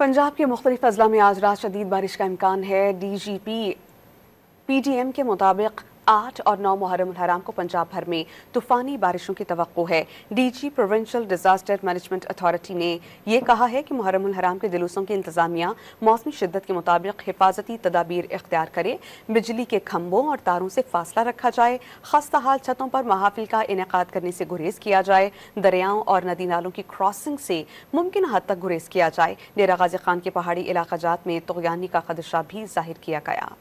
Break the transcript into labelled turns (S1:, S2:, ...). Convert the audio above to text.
S1: पंजाब के मुख्तलिफ अजला में आज रात शदीद बारिश का इम्कान है D G P P T M के मुताबिक आठ और नौ मुहर्रम हराम को पंजाब भर में तूफानी बारिशों की तो है DG provincial disaster management authority ने यह कहा है कि मुहर्रम हराम के जुलूसों की इंतजामिया मौसमी शिद्दत के मुताबिक हिफाजती तदाबीर इख्तियार करे बिजली के खम्भों और तारों से फासला रखा जाए खस्ता हाल छतों पर महाफिल का इनका करने से गुरेज किया जाए दरियाओं और नदी नालों की क्रॉसिंग से मुमकिन हद तक गुरेज किया जाए डेरा गाजी खान के पहाड़ी इलाकाजात में तोयानी का खदशा भी जाहिर किया गया